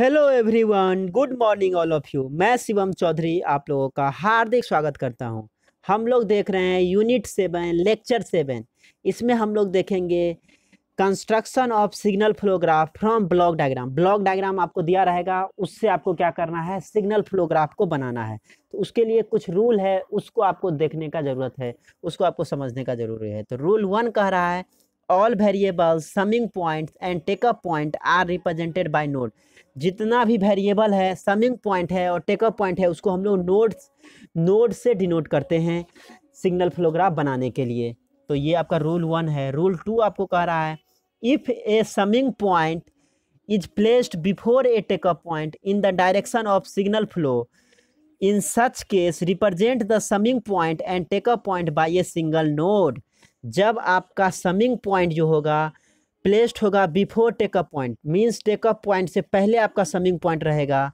hello everyone good morning all of you मैं शिवम चौधरी आप लोगों का हार्दिक स्वागत करता हूं हम लोग देख रहे हैं यूनिट सेवन लेक्चर सेवन इसमें हम लोग देखेंगे construction of signal flow graph from block diagram block diagram आपको दिया रहेगा उससे आपको क्या करना है सिग्नल फ्लोग्राफ को बनाना है तो उसके लिए कुछ रूल है उसको आपको देखने का ज़रूरत है उसको आपको समझने का जरूरी है तो रूल वन कह रहा है all variables summing point and take off point are represented by node जितना भी वेरिएबल है समिंग पॉइंट है और टेकअप पॉइंट है उसको हम लोग नोड्स नोड से डिनोट करते हैं सिग्नल फ्लोग्राफ बनाने के लिए तो ये आपका रूल वन है रूल टू आपको कह रहा है if a summing point is placed before a take off point in the direction of signal flow in such case represent the summing point and take off point by a single node जब आपका summing point जो होगा placed होगा before take off point means take off point से पहले आपका summing point रहेगा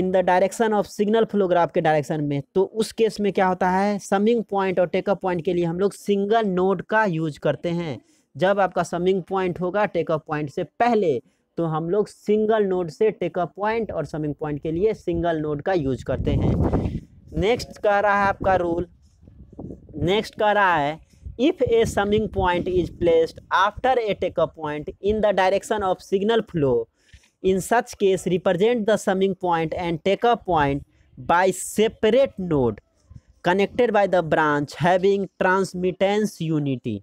in the direction of signal flow graph के डायरेक्शन में तो उस केस में क्या होता है समिंग पॉइंट और टेकअप पॉइंट के लिए हम लोग सिंगल नोड का यूज करते हैं जब आपका समिंग पॉइंट होगा टेकअप पॉइंट से पहले तो हम लोग सिंगल नोड से टेकअप पॉइंट और समिंग पॉइंट के लिए सिंगल नोड का यूज करते हैं नेक्स्ट कह रहा है आपका रूल नेक्स्ट कह रहा है if a summing point is placed after a takeoff point in the direction of signal flow in such case represent the summing point and takeoff point by separate node connected by the branch having transmittance unity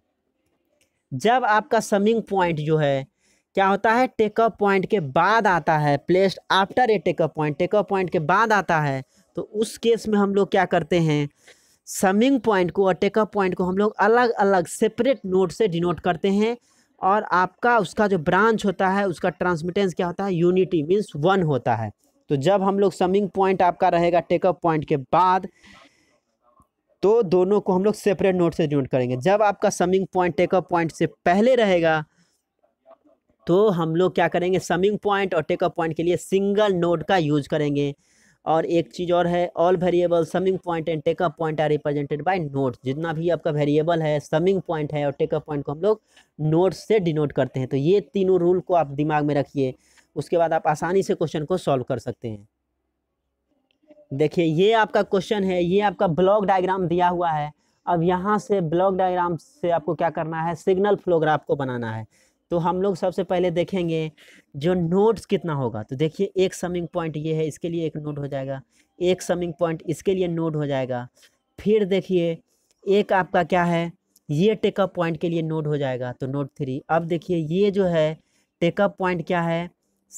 जब आपका summing point जो है क्या होता है take up point के बाद आता है placed after a take off point take off point के बाद आता है तो उस केस में हम लोग क्या करते हैं समिंग पॉइंट को और टेकअप पॉइंट को हम लोग अलग अलग सेपरेट नोट से डिनोट करते हैं और आपका उसका जो ब्रांच होता है उसका ट्रांसमिटेंस क्या होता है यूनिटी मीन्स वन होता है तो जब हम लोग समिंग पॉइंट आपका रहेगा टेकअप पॉइंट के बाद तो दोनों को हम लोग सेपरेट नोट से डिनोट करेंगे जब आपका समिंग पॉइंट टेकअप पॉइंट से पहले रहेगा तो हम लोग क्या करेंगे समिंग पॉइंट और टेकअप पॉइंट के लिए सिंगल नोट का यूज करेंगे और एक चीज़ और है all variable summing point and take off point are represented by node जितना भी आपका वेरिएबल है समिंग पॉइंट है और टेकअप पॉइंट को हम लोग नोट से डिनोट करते हैं तो ये तीनों रूल को आप दिमाग में रखिए उसके बाद आप आसानी से क्वेश्चन को सॉल्व कर सकते हैं देखिए ये आपका क्वेश्चन है ये आपका ब्लॉक डायग्राम दिया हुआ है अब यहाँ से ब्लॉक डायग्राम से आपको क्या करना है सिग्नल फ्लोग्राफ को बनाना है तो हम लोग सबसे पहले देखेंगे जो नोड्स कितना होगा तो देखिए एक समिंग पॉइंट ये है इसके लिए एक नोड हो जाएगा एक समिंग पॉइंट इसके लिए नोड हो जाएगा फिर देखिए एक आपका क्या है ये टेकअप पॉइंट के लिए नोड हो जाएगा तो नोड थ्री अब देखिए ये जो है टेकअप पॉइंट क्या है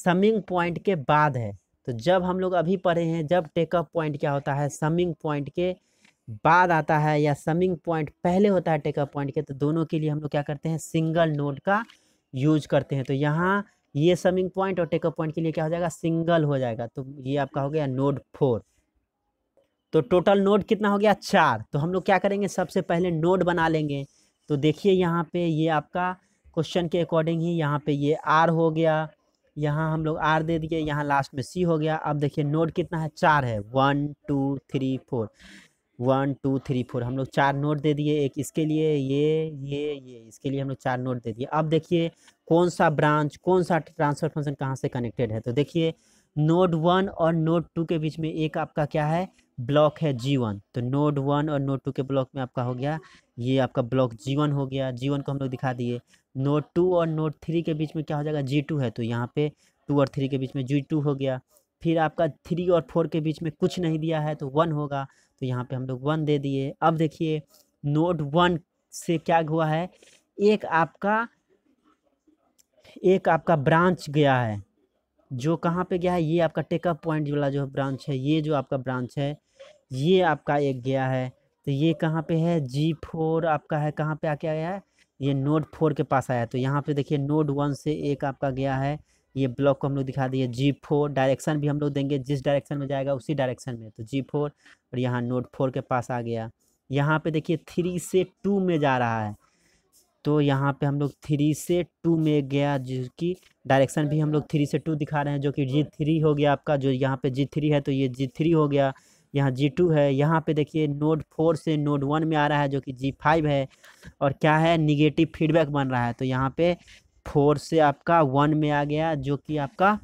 समिंग पॉइंट के बाद है तो जब हम लोग अभी पढ़े हैं जब टेकअप पॉइंट क्या होता है समिंग पॉइंट के बाद आता है या समिंग पॉइंट पहले होता है टेकअप पॉइंट के तो दोनों के लिए हम लोग क्या करते हैं सिंगल नोड का यूज करते हैं तो यहाँ ये समिंग पॉइंट और टेकअप पॉइंट के लिए क्या हो जाएगा सिंगल हो जाएगा तो ये आपका हो गया नोड फोर तो टोटल नोड कितना हो गया चार तो हम लोग क्या करेंगे सबसे पहले नोड बना लेंगे तो देखिए यहाँ पे ये आपका क्वेश्चन के अकॉर्डिंग ही यहाँ पे ये आर हो गया यहाँ हम लोग आर दे दिए यहाँ लास्ट में सी हो गया अब देखिए नोड कितना है चार है one two three four one two three four हम लोग चार नोट दे दिए एक इसके लिए ये ये ये इसके लिए हम लोग चार नोट दे दिए अब देखिए कौन सा ब्रांच कौन सा ट्रांसफर फंक्शन कहाँ से कनेक्टेड है तो देखिए नोड वन और नोड टू के बीच में एक आपका क्या है ब्लॉक है जी वन तो नोड वन और नोड टू के ब्लॉक में आपका हो गया ये आपका ब्लॉक जी वन हो गया जी वन को हम लोग दिखा दिए नोड टू और नोड थ्री के बीच में क्या हो जाएगा जी टू है तो यहाँ पे टू और थ्री के बीच में जी टू हो गया फिर आपका थ्री और फोर के बीच में कुछ नहीं दिया है तो वन होगा तो यहाँ पे हम लोग वन दे दिए अब देखिए नोट वन से क्या हुआ है एक आपका एक आपका ब्रांच गया है जो कहाँ पे गया है ये आपका टेकअप पॉइंट वाला जो ब्रांच है ये जो आपका ब्रांच है ये आपका एक गया है तो ये कहाँ पे है जी फोर आपका है कहाँ पे आके आया है ये नोड फोर के पास आया तो यहाँ पे देखिए नोड वन से एक आपका गया है ये ब्लॉक को हम लोग दिखा दिए जी फोर डायरेक्शन भी हम लोग देंगे जिस डायरेक्शन में जाएगा उसी डायरेक्शन में तो जी फोर और यहाँ नोट फोर के पास आ गया यहाँ पे देखिए थ्री से टू में जा रहा है तो यहाँ पे हम लोग थ्री से टू में गया जिसकी डायरेक्शन भी हम लोग थ्री से टू दिखा रहे हैं जो कि जी थ्री हो गया आपका जो यहाँ पे जी थ्री है तो ये जी थ्री हो गया यहाँ जी टू है यहाँ पे देखिए नोड फोर से नोड वन में आ रहा है जो कि जी फाइव है और क्या है निगेटिव फीडबैक बन रहा है तो यहाँ पे फोर से आपका वन में आ गया जो कि आपका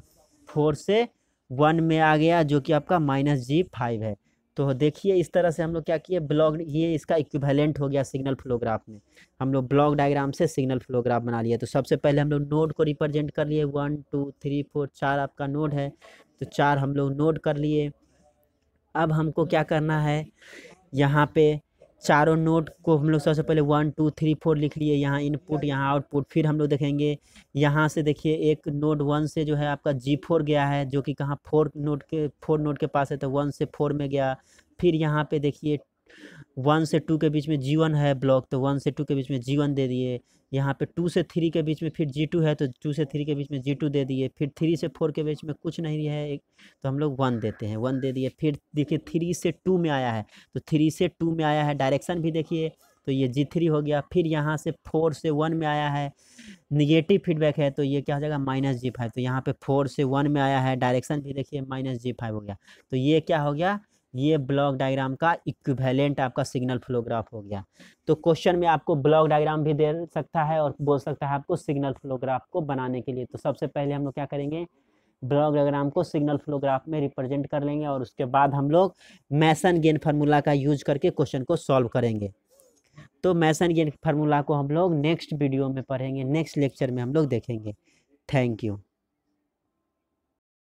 फोर से वन में आ गया जो कि आपका माइनस जी फाइव है तो देखिए इस तरह से हम लोग क्या किए ब्लॉग ये इसका इक्विवेलेंट हो गया सिग्नल फ्लोग्राफ में हम लोग ब्लॉग डायग्राम से सिग्नल फ्लोग्राफ बना लिया तो सबसे पहले हम लोग नोड को रिप्रेजेंट कर लिए वन टू थ्री फोर चार आपका नोड है तो चार हम लोग नोड कर लिए अब हमको क्या करना है यहाँ पे चारों नोट को हम लोग सबसे पहले वन टू थ्री फोर लिख लिए यहाँ इनपुट यहाँ आउटपुट फिर हम लोग देखेंगे यहाँ से देखिए एक नोट वन से जो है आपका जी फोर गया है जो कि कहाँ फोर नोट के फोर नोट के पास है तो वन से फोर में गया फिर यहाँ पे देखिए वन से टू के बीच में जी वन है ब्लॉक तो वन से टू के बीच में जी वन दे दिए यहाँ पे टू से थ्री के बीच में फिर जी टू है तो टू से थ्री के बीच में जी टू दे दिए फिर थ्री से फोर के बीच में कुछ नहीं है एक तो हम लोग वन देते हैं वन दे दिए फिर देखिए थ्री से टू में आया है तो थ्री से टू में आया है डायरेक्शन भी देखिए तो ये जी थ्री हो गया फिर यहाँ से फोर से वन में आया है निगेटिव फीडबैक है तो ये क्या हो जाएगा माइनस जी फाइव तो यहाँ पे फोर से वन में आया है डायरेक्शन भी देखिए माइनस जी फाइव हो गया तो ये क्या हो गया ये ब्लॉक डायग्राम का इक्विवेलेंट आपका सिग्नल फ्लोग्राफ हो गया तो क्वेश्चन में आपको ब्लॉक डायग्राम भी दे सकता है और बोल सकता है आपको सिग्नल फ्लोग्राफ को बनाने के लिए तो सबसे पहले हम लोग क्या करेंगे ब्लॉक डायग्राम को सिग्नल फ्लोग्राफ में रिप्रेजेंट कर लेंगे और उसके बाद हम लोग मैसन गेन फार्मूला का यूज करके क्वेश्चन को सॉल्व करेंगे तो मैसन गेन फार्मूला को हम लोग नेक्स्ट वीडियो में पढ़ेंगे नेक्स्ट लेक्चर में हम लोग देखेंगे थैंक यू